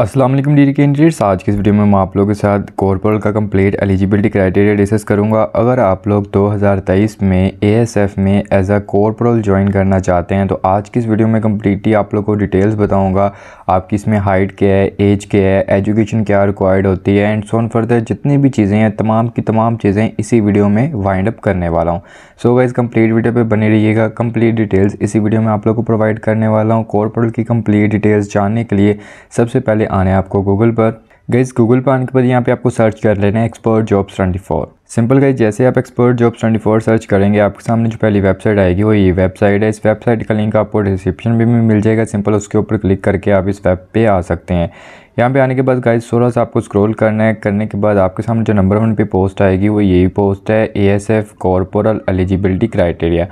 अस्सलाम वालेकुम D candidates आज की इस वीडियो में मैं आप लोगों के साथ कॉर्पोरल का कंप्लीट एलिजिबिलिटी क्राइटेरिया डिस्कस करूंगा अगर आप लोग 2023 में एएसएफ में एज अ कॉर्पोरल ज्वाइन करना चाहते हैं तो आज की इस वीडियो में कम्प्लीटली आप लोग को डिटेल्स बताऊंगा आपकी इसमें हाइट क्या है एज क्या है एजुकेशन क्या रिक्वायर्ड होती है एंड सोन फर्दर जितनी भी चीज़ें हैं तमाम की तमाम चीज़ें इसी वीडियो में वाइंड अप करने वाला हूँ सो इस कम्प्लीट वीडियो पर बने रहिएगा कम्प्लीट डिटेल्स इसी वीडियो में आप लोग को प्रोवाइड करने वाला हूँ कॉर्पोरल की कम्प्लीट डिटेल्स जानने के लिए सबसे पहले आने आना है आपको गूगल पर गईज गूगल पर आने के बाद यहाँ पे आपको सर्च कर लेना है expert jobs twenty four simple guys जैसे आप expert job twenty four search करेंगे आपके सामने जो पहली वेबसाइट आएगी वो ये वेबसाइट है इस वेबसाइट का लिंक आपको डिस्क्रिप्शन में भी मिल जाएगा सिंपल उसके ऊपर क्लिक करके आप इस वेब पे आ सकते हैं यहाँ पे आने के बाद गाइज थोड़ा सा आपको स्क्रॉल करना है करने के बाद आपके सामने जो नंबर वन पे पोस्ट आएगी वो यही पोस्ट है A S F corporal eligibility criteria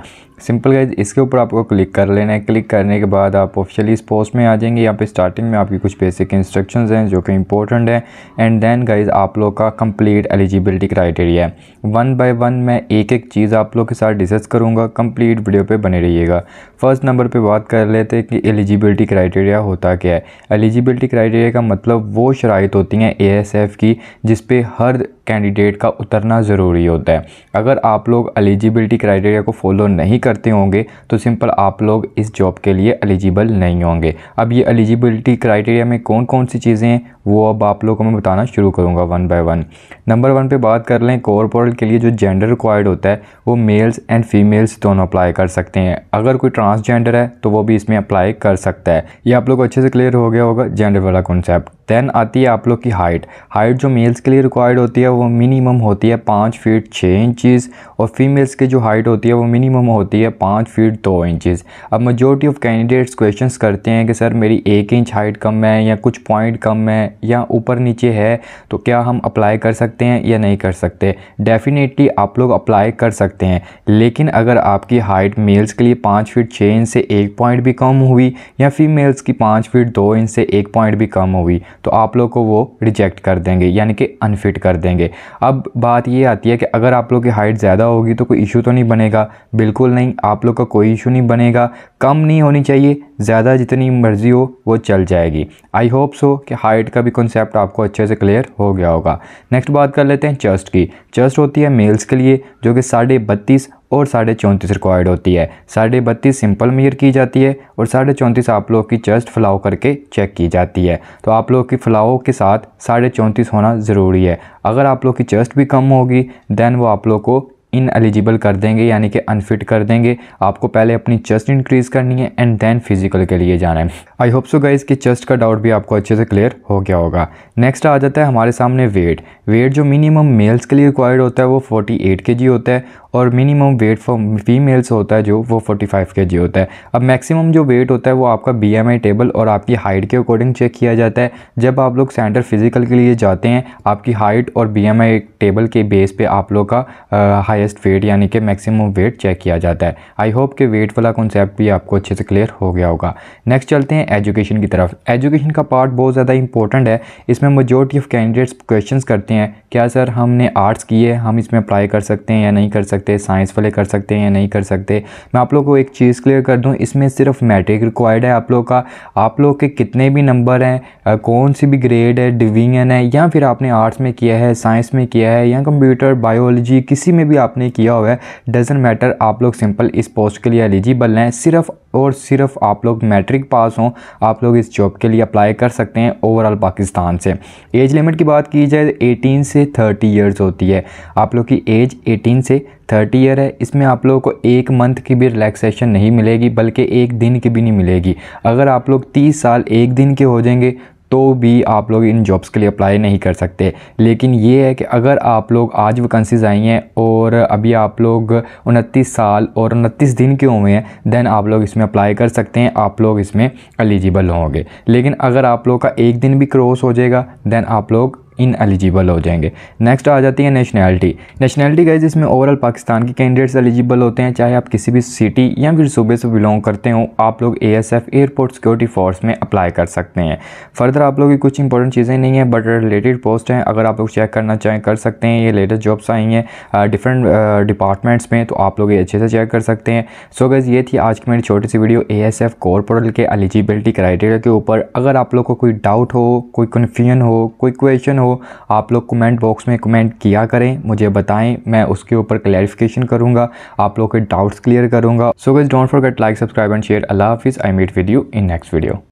simple guys इसके ऊपर आपको क्लिक कर लेना है क्लिक करने के बाद आप ऑफिशियली इस पोस्ट में आ जाएंगे यहाँ पे स्टार्टिंग में आपकी कुछ बेसिक इंस्ट्रक्शन हैं जो कि इंपॉर्टेंट हैं एंड देन गाइज आप लोग का कंप्लीट एलिजिबिलिटी क्राइटेरिया है वन बाय वन मैं एक एक चीज़ आप लोग के साथ डिस्कस करूँगा कंप्लीट वीडियो पे बने रहिएगा फर्स्ट नंबर पे बात कर लेते हैं कि एलिजिबिलिटी क्राइटेरिया होता क्या है एलिजिबिलिटी क्राइटेरिया का मतलब वो शराइ होती हैं ए की जिसपे हर कैंडिडेट का उतरना ज़रूरी होता है अगर आप लोग एलिजिबिलिटी क्राइटेरिया को फॉलो नहीं करते होंगे तो सिंपल आप लोग इस जॉब के लिए एलिजिबल नहीं होंगे अब ये एलिजिबिलिटी क्राइटेरिया में कौन कौन सी चीज़ें हैं वो अब आप लोगों को मैं बताना शुरू करूँगा one by one number one पे बात कर लें कॉरपोरल के लिए जो जेंडर रिक्वायर्ड होता है वो मेल्स एंड फीमेल्स दोनों अप्लाई कर सकते हैं अगर कोई ट्रांसजेंडर है तो वो भी इसमें अप्लाई कर सकता है ये आप लोग को अच्छे से क्लियर हो गया होगा जेंडर वाला कॉन्सेप्ट देन आती है आप लोग की हाइट हाइट जो मेल्स के लिए रिक्वायर्ड होती है वो मिनिमम होती है पाँच फीट छः इंचज़ और फीमेल्स की जो हाइट होती है वो मिनिमम होती है पाँच फीट दो इंचज़ अब मेजोरिटी ऑफ कैंडिडेट्स क्वेश्चन करते हैं कि सर मेरी एक इंच हाइट कम है या कुछ पॉइंट कम है या ऊपर नीचे है तो क्या हम अप्लाई कर सकते हैं या नहीं कर सकते डेफिनेटली आप लोग अप्लाई कर सकते हैं लेकिन अगर आपकी हाइट मेल्स के लिए पाँच फीट छः इंच से एक पॉइंट भी कम हुई या फीमेल्स की पाँच फीट दो इंच से एक पॉइंट भी कम हुई तो आप लोग को वो रिजेक्ट कर देंगे यानी कि अनफिट कर देंगे अब बात ये आती है कि अगर आप लोग की हाइट ज़्यादा होगी तो कोई इशू तो नहीं बनेगा बिल्कुल नहीं आप लोग का कोई इशू नहीं बनेगा कम नहीं होनी चाहिए ज़्यादा जितनी मर्ज़ी हो वो चल जाएगी आई होप सो कि हाइट का भी कॉन्सेप्ट आपको अच्छे से क्लियर हो गया होगा नेक्स्ट बात कर लेते हैं चेस्ट की चेस्ट होती है मेल्स के लिए जो कि साढ़े बत्तीस और साढ़े चौंतीस रिक्वायर्ड होती है साढ़े बत्तीस सिंपल मेयर की जाती है और साढ़े चौंतीस आप लोग की चेस्ट फ्लाओ करके चेक की जाती है तो आप लोग की फ्लाओ के साथ साढ़े चौंतीस होना ज़रूरी है अगर आप लोग की चेस्ट भी कम होगी देन वो आप लोग को इनएलिजिबल कर देंगे यानी कि अनफिट कर देंगे आपको पहले अपनी चेस्ट इंक्रीज़ करनी है एंड देन फिजिकल के लिए जाना है आई होप सो गाइज कि चेस्ट का डाउट भी आपको अच्छे से क्लियर हो गया होगा नेक्स्ट आ जाता है हमारे सामने वेट वेट जो मिनिमम मेल्स के लिए रिक्वायर्ड होता है वो 48 एट के जी होता है और मिनिमम वेट फॉर फीमेल्स होता है जो वो 45 फाइव के जी होता है अब मैक्सिमम जो वेट होता है वो आपका आई टेबल और आपकी हाइट के अकॉर्डिंग चेक किया जाता है जब आप लोग सेंटर फिजिकल के लिए जाते हैं आपकी हाइट और आई टेबल के बेस पर आप लोग का हायर बेस्ट वेट यानी कि मैक्सिमम वेट चेक किया जाता है आई होप कि वेट वाला कॉन्सेप्ट भी आपको अच्छे से क्लियर हो गया होगा नेक्स्ट चलते हैं एजुकेशन की तरफ एजुकेशन का पार्ट बहुत ज़्यादा इंपॉर्टेंट है इसमें मेजोरिटी ऑफ कैंडिडेट्स क्वेश्चन करते हैं क्या सर हमने आर्ट्स किए हम इसमें अप्लाई कर सकते हैं या नहीं कर सकते साइंस वाले कर सकते हैं या नहीं कर सकते मैं आप लोग को एक चीज़ क्लियर कर दूँ इसमें सिर्फ मैट्रिक रिक्वायर्ड है आप लोग का आप लोग के कितने भी नंबर हैं कौन सी भी ग्रेड है डिवीजन है या फिर आपने आर्ट्स में किया है साइंस में किया है या कंप्यूटर बायोलॉजी किसी में भी आप आपने किया हुआ है डजेंट मैटर आप लोग सिंपल इस पोस्ट के लिए एलिजिबल हैं सिर्फ और सिर्फ आप लोग मैट्रिक पास हों आप लोग इस जॉब के लिए अप्लाई कर सकते हैं ओवरऑल पाकिस्तान से एज लिमिट की बात की जाए 18 से 30 इयर्स होती है आप लोग की एज 18 से 30 ईयर है इसमें आप लोगों को एक मंथ की भी रिलैक्सेशन नहीं मिलेगी बल्कि एक दिन की भी नहीं मिलेगी अगर आप लोग 30 साल एक दिन के हो जाएंगे तो भी आप लोग इन जॉब्स के लिए अप्लाई नहीं कर सकते लेकिन ये है कि अगर आप लोग आज वैकेंसीज़ आई हैं और अभी आप लोग उनतीस साल और उनतीस दिन के हुए हैं दैन आप लोग इसमें अप्लाई कर सकते हैं आप लोग इसमें एलिजिबल होंगे लेकिन अगर आप लोग का एक दिन भी क्रॉस हो जाएगा दैन आप लोग इन एलिजिबल हो जाएंगे नेक्स्ट आ जाती है नेशनैलिटी नेशनैलिटी गाइज इसमें ओवरऑल पाकिस्तान के कैंडिडेट्स एलिजिबल होते हैं चाहे आप किसी भी सिटी या फिर सूबे से बिलोंग करते हो आप लोग ए एयरपोर्ट सिक्योरिटी फोर्स में अप्लाई कर सकते हैं फर्दर आप लोग की कुछ इंपॉर्टेंट चीज़ें नहीं हैं बट रिलेटेड पोस्ट हैं अगर आप लोग चेक करना चाहें कर सकते हैं ये लेटेस्ट जॉब्स आई हैं डिफरेंट डिपार्टमेंट्स में तो आप लोग ये अच्छे से चेक कर सकते हैं सो गैस ये थी आज की मेरी छोटी सी video A S F corporal के एलिजिबिलिटी क्राइटेरिया के ऊपर अगर आप लोग को कोई डाउट हो कोई कन्फ्यूजन हो कोई क्वेश्चन हो हो आप लोग कमेंट बॉक्स में कमेंट किया करें मुझे बताएं मैं उसके ऊपर क्लैरिफिकेशन करूंगा आप लोग के डाउट्स क्लियर करूंगा so guys don't forget like subscribe and share अल्लाह हाफिज़ I meet with you in next video